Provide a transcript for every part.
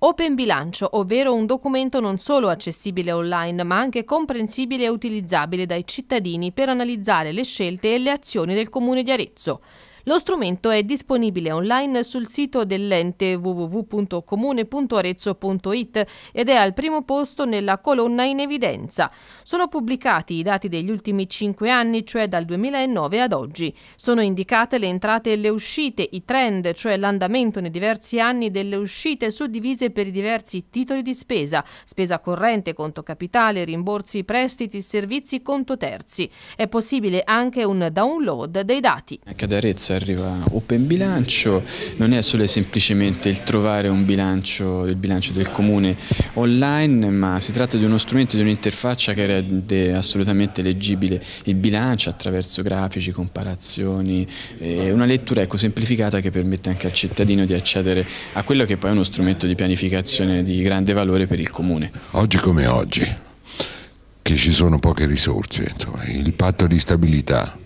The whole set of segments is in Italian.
Open Bilancio, ovvero un documento non solo accessibile online, ma anche comprensibile e utilizzabile dai cittadini per analizzare le scelte e le azioni del Comune di Arezzo. Lo strumento è disponibile online sul sito dell'ente www.comune.arezzo.it ed è al primo posto nella colonna in evidenza. Sono pubblicati i dati degli ultimi 5 anni, cioè dal 2009 ad oggi. Sono indicate le entrate e le uscite, i trend, cioè l'andamento nei diversi anni delle uscite suddivise per i diversi titoli di spesa, spesa corrente, conto capitale, rimborsi, prestiti, servizi, conto terzi. È possibile anche un download dei dati. Anche ad Arezzo è eh, arriva Open Bilancio, non è solo e semplicemente il trovare un bilancio, il bilancio del comune online, ma si tratta di uno strumento, di un'interfaccia che rende assolutamente leggibile il bilancio attraverso grafici, comparazioni, eh, una lettura ecco, semplificata che permette anche al cittadino di accedere a quello che poi è uno strumento di pianificazione di grande valore per il comune. Oggi come oggi, che ci sono poche risorse, insomma, il patto di stabilità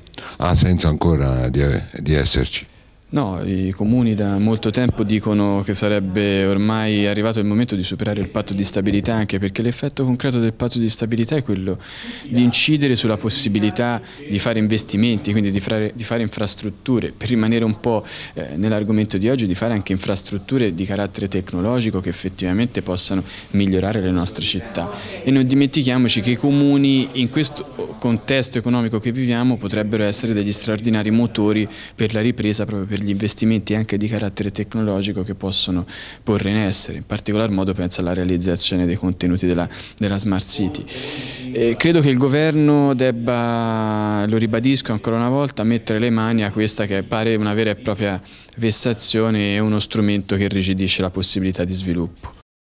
ha senso ancora di, di esserci? No, i comuni da molto tempo dicono che sarebbe ormai arrivato il momento di superare il patto di stabilità anche perché l'effetto concreto del patto di stabilità è quello di incidere sulla possibilità di fare investimenti, quindi di fare, di fare infrastrutture, per rimanere un po' eh, nell'argomento di oggi, di fare anche infrastrutture di carattere tecnologico che effettivamente possano migliorare le nostre città. E non dimentichiamoci che i comuni in questo contesto economico che viviamo potrebbero essere degli straordinari motori per la ripresa proprio per gli investimenti anche di carattere tecnologico che possono porre in essere, in particolar modo penso alla realizzazione dei contenuti della, della Smart City. E eh, credo che il governo debba, lo ribadisco ancora una volta, mettere le mani a questa che pare una vera e propria vessazione e uno strumento che irrigidisce la possibilità di sviluppo.